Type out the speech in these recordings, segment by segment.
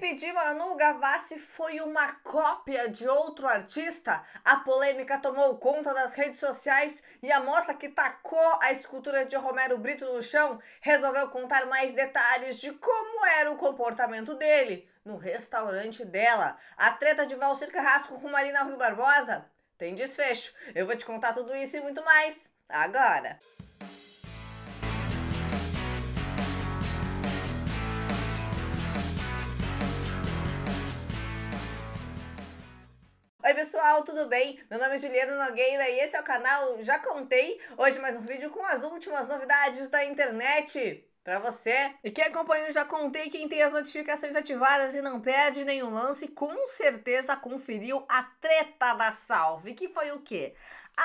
Pedi, de Manu Gavassi foi uma cópia de outro artista? A polêmica tomou conta das redes sociais e a moça que tacou a escultura de Romero Brito no chão resolveu contar mais detalhes de como era o comportamento dele no restaurante dela. A treta de Valcir Carrasco com Marina Rui Barbosa tem desfecho. Eu vou te contar tudo isso e muito mais agora. Oi pessoal, tudo bem? Meu nome é Juliana Nogueira e esse é o canal Já Contei. Hoje mais um vídeo com as últimas novidades da internet para você. E quem acompanha já contei, quem tem as notificações ativadas e não perde nenhum lance, com certeza conferiu a treta da Salve, que foi o quê?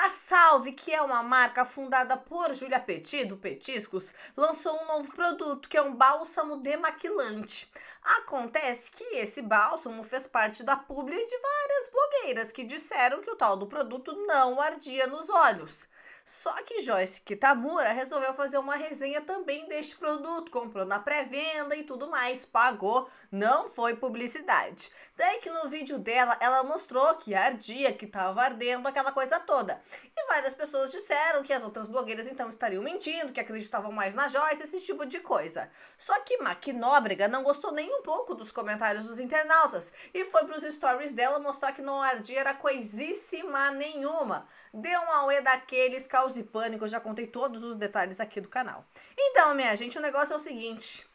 A Salve, que é uma marca fundada por Julia Petit, do Petiscos, lançou um novo produto que é um bálsamo demaquilante. Acontece que esse bálsamo fez parte da publi de várias blogueiras que disseram que o tal do produto não ardia nos olhos. Só que Joyce Kitamura resolveu fazer uma resenha também deste produto, comprou na pré-venda e tudo mais, pagou, não foi publicidade. Daí que no vídeo dela ela mostrou que ardia, que estava ardendo, aquela coisa toda. E várias pessoas disseram que as outras blogueiras então estariam mentindo, que acreditavam mais na Joyce, esse tipo de coisa. Só que Maqui Nóbrega não gostou nem um pouco dos comentários dos internautas e foi para os stories dela mostrar que não ardia era coisíssima nenhuma. Deu um auê daqueles Caos e Pânico, eu já contei todos os detalhes aqui do canal. Então, minha gente, o negócio é o seguinte.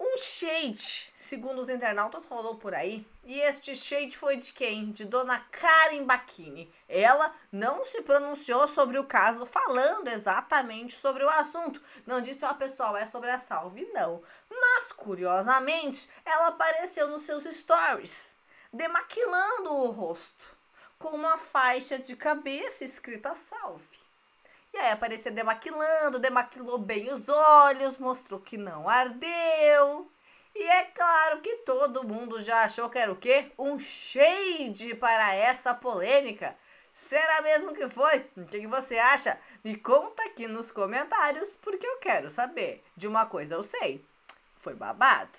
Um shade, segundo os internautas, rolou por aí. E este shade foi de quem? De Dona Karen Bacchini. Ela não se pronunciou sobre o caso, falando exatamente sobre o assunto. Não disse, ó, oh, pessoal, é sobre a salve, não. Mas, curiosamente, ela apareceu nos seus stories, demaquilando o rosto, com uma faixa de cabeça escrita salve. E aí apareceu demaquilando, demaquilou bem os olhos, mostrou que não ardeu. E é claro que todo mundo já achou que era o quê? Um shade para essa polêmica. Será mesmo que foi? O que você acha? Me conta aqui nos comentários, porque eu quero saber. De uma coisa eu sei, foi babado.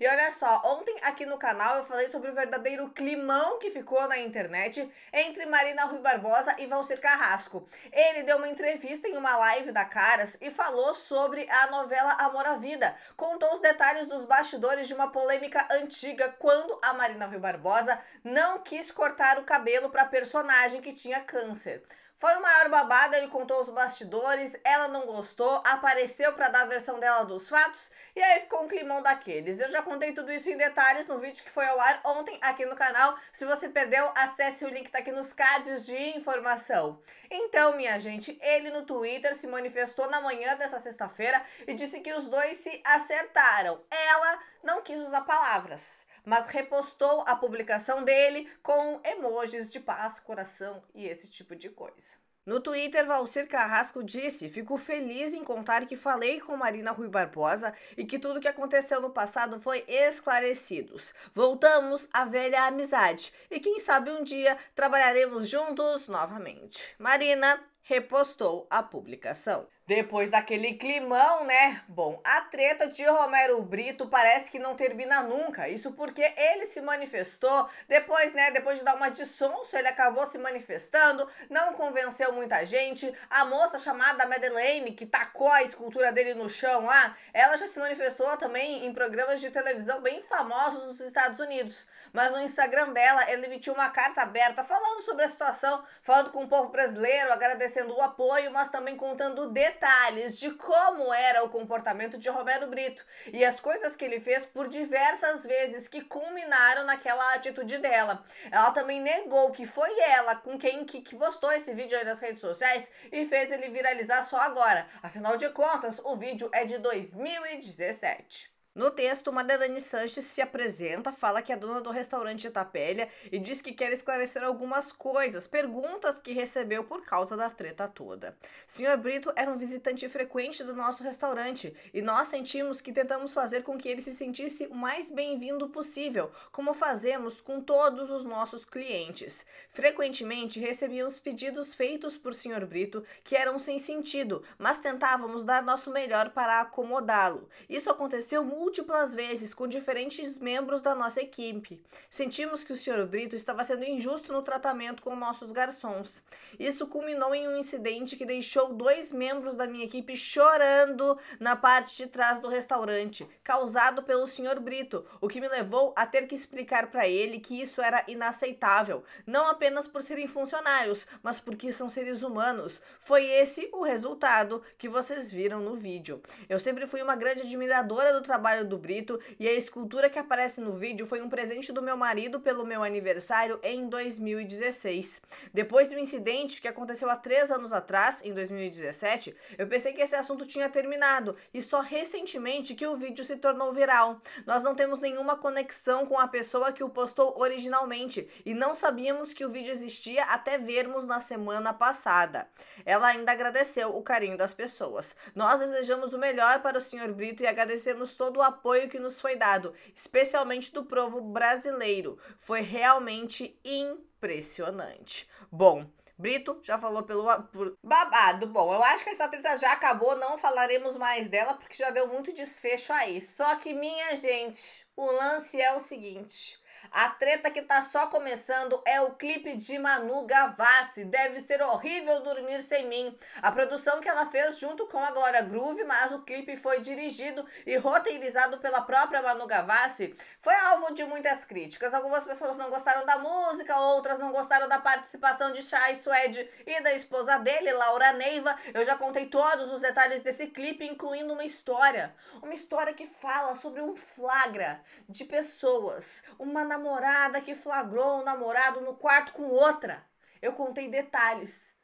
E olha só, ontem aqui no canal eu falei sobre o verdadeiro climão que ficou na internet entre Marina Rui Barbosa e Valcir Carrasco. Ele deu uma entrevista em uma live da Caras e falou sobre a novela Amor à Vida. Contou os detalhes dos bastidores de uma polêmica antiga quando a Marina Rui Barbosa não quis cortar o cabelo para a personagem que tinha câncer. Foi o maior babado, ele contou os bastidores, ela não gostou, apareceu para dar a versão dela dos fatos e aí ficou um climão daqueles. Eu já contei tudo isso em detalhes no vídeo que foi ao ar ontem aqui no canal. Se você perdeu, acesse o link tá aqui nos cards de informação. Então, minha gente, ele no Twitter se manifestou na manhã dessa sexta-feira e disse que os dois se acertaram. Ela não quis usar palavras mas repostou a publicação dele com emojis de paz, coração e esse tipo de coisa. No Twitter, Valcir Carrasco disse: Fico feliz em contar que falei com Marina Rui Barbosa e que tudo o que aconteceu no passado foi esclarecido. Voltamos à velha amizade e quem sabe um dia trabalharemos juntos novamente. Marina repostou a publicação. Depois daquele climão, né? Bom, a treta de Romero Brito parece que não termina nunca. Isso porque ele se manifestou, depois, né, depois de dar uma dissonso, ele acabou se manifestando, não convenceu muita gente. A moça chamada Madeleine, que tacou a escultura dele no chão lá, ela já se manifestou também em programas de televisão bem famosos nos Estados Unidos. Mas no Instagram dela, ela emitiu uma carta aberta falando sobre a situação, falando com o povo brasileiro, agradecendo o apoio, mas também contando detalhes detalhes de como era o comportamento de Roberto Brito e as coisas que ele fez por diversas vezes que culminaram naquela atitude dela. Ela também negou que foi ela com quem que, que postou esse vídeo aí nas redes sociais e fez ele viralizar só agora. Afinal de contas, o vídeo é de 2017. No texto, uma Dani Sanches se apresenta, fala que é dona do restaurante Itapélia e diz que quer esclarecer algumas coisas, perguntas que recebeu por causa da treta toda. Sr. Brito era um visitante frequente do nosso restaurante e nós sentimos que tentamos fazer com que ele se sentisse o mais bem-vindo possível, como fazemos com todos os nossos clientes. Frequentemente recebíamos pedidos feitos por Sr. Brito que eram sem sentido, mas tentávamos dar nosso melhor para acomodá-lo. Isso aconteceu muito múltiplas vezes com diferentes membros da nossa equipe. Sentimos que o Sr. Brito estava sendo injusto no tratamento com nossos garçons. Isso culminou em um incidente que deixou dois membros da minha equipe chorando na parte de trás do restaurante, causado pelo Sr. Brito, o que me levou a ter que explicar para ele que isso era inaceitável, não apenas por serem funcionários, mas porque são seres humanos. Foi esse o resultado que vocês viram no vídeo. Eu sempre fui uma grande admiradora do trabalho trabalho do Brito e a escultura que aparece no vídeo foi um presente do meu marido pelo meu aniversário em 2016. Depois do incidente que aconteceu há três anos atrás, em 2017, eu pensei que esse assunto tinha terminado e só recentemente que o vídeo se tornou viral. Nós não temos nenhuma conexão com a pessoa que o postou originalmente e não sabíamos que o vídeo existia até vermos na semana passada. Ela ainda agradeceu o carinho das pessoas. Nós desejamos o melhor para o Sr. Brito e agradecemos todo o apoio que nos foi dado, especialmente do povo brasileiro. Foi realmente impressionante. Bom, Brito já falou pelo por... babado. Bom, eu acho que essa treta já acabou, não falaremos mais dela porque já deu muito desfecho aí. Só que minha gente, o lance é o seguinte: a treta que tá só começando é o clipe de Manu Gavassi. Deve ser horrível dormir sem mim. A produção que ela fez junto com a Glória Groove, mas o clipe foi dirigido e roteirizado pela própria Manu Gavassi, foi alvo de muitas críticas. Algumas pessoas não gostaram da música, outras não gostaram da participação de Chay Suede e da esposa dele, Laura Neiva. Eu já contei todos os detalhes desse clipe, incluindo uma história. Uma história que fala sobre um flagra de pessoas, uma namorada namorada que flagrou o namorado no quarto com outra. Eu contei detalhes.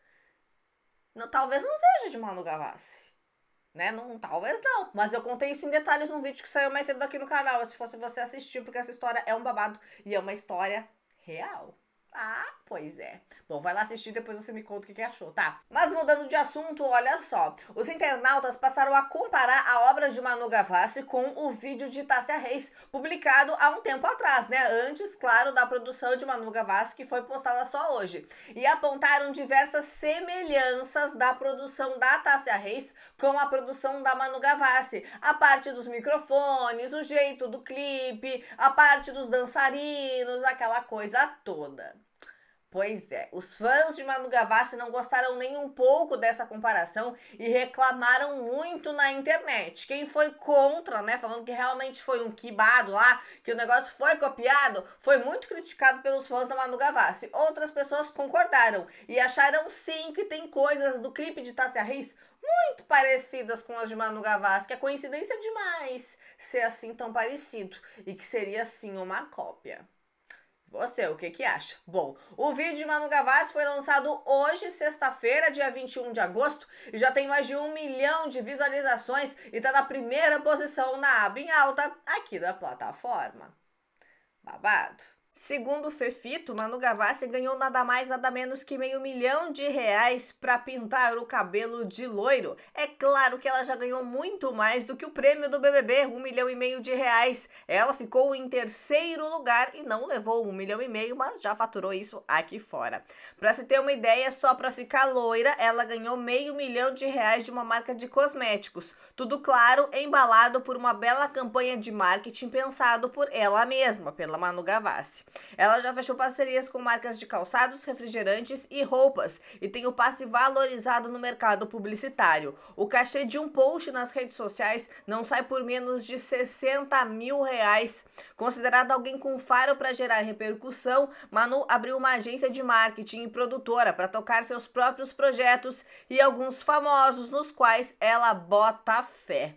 Não, talvez não seja de Manu Gavassi. Né? Não, talvez não. Mas eu contei isso em detalhes num vídeo que saiu mais cedo aqui no canal. Se fosse você assistir, porque essa história é um babado e é uma história real. Ah, pois é. Bom, vai lá assistir, depois você me conta o que achou, tá? Mas mudando de assunto, olha só. Os internautas passaram a comparar a obra de Manu Gavassi com o vídeo de Tássia Reis, publicado há um tempo atrás, né? Antes, claro, da produção de Manu Gavassi, que foi postada só hoje. E apontaram diversas semelhanças da produção da Tássia Reis com a produção da Manu Gavassi. A parte dos microfones, o jeito do clipe, a parte dos dançarinos, aquela coisa toda. Pois é, os fãs de Manu Gavassi não gostaram nem um pouco dessa comparação e reclamaram muito na internet. Quem foi contra, né, falando que realmente foi um quibado lá, que o negócio foi copiado, foi muito criticado pelos fãs da Manu Gavassi. Outras pessoas concordaram e acharam sim que tem coisas do clipe de Tássia Reis muito parecidas com as de Manu Gavassi, que é coincidência demais ser assim tão parecido e que seria sim uma cópia. Você, o que que acha? Bom, o vídeo de Manu Gavassi foi lançado hoje, sexta-feira, dia 21 de agosto, e já tem mais de um milhão de visualizações e tá na primeira posição na aba em alta aqui da plataforma. Babado! Segundo o Fefito, Manu Gavassi ganhou nada mais, nada menos que meio milhão de reais para pintar o cabelo de loiro. É claro que ela já ganhou muito mais do que o prêmio do BBB, um milhão e meio de reais. Ela ficou em terceiro lugar e não levou um milhão e meio, mas já faturou isso aqui fora. Para se ter uma ideia, só para ficar loira, ela ganhou meio milhão de reais de uma marca de cosméticos. Tudo claro, embalado por uma bela campanha de marketing pensado por ela mesma, pela Manu Gavassi. Ela já fechou parcerias com marcas de calçados, refrigerantes e roupas e tem o passe valorizado no mercado publicitário. O cachê de um post nas redes sociais não sai por menos de 60 mil reais. Considerada alguém com faro para gerar repercussão, Manu abriu uma agência de marketing e produtora para tocar seus próprios projetos e alguns famosos nos quais ela bota fé.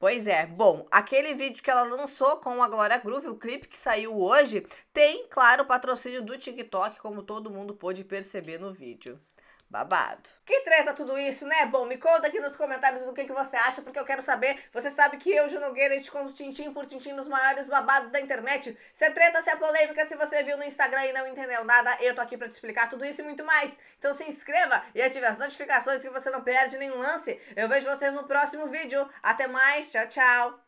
Pois é, bom, aquele vídeo que ela lançou com a Glória Groove, o clipe que saiu hoje, tem, claro, o patrocínio do TikTok, como todo mundo pôde perceber no vídeo. Babado. Que treta tudo isso, né? Bom, me conta aqui nos comentários o que, que você acha, porque eu quero saber. Você sabe que eu, Juno Nogueira, te conto tintim por tintim nos maiores babados da internet. Se é treta, se é polêmica, se você viu no Instagram e não entendeu nada, eu tô aqui pra te explicar tudo isso e muito mais. Então se inscreva e ative as notificações que você não perde nenhum lance. Eu vejo vocês no próximo vídeo. Até mais, tchau, tchau.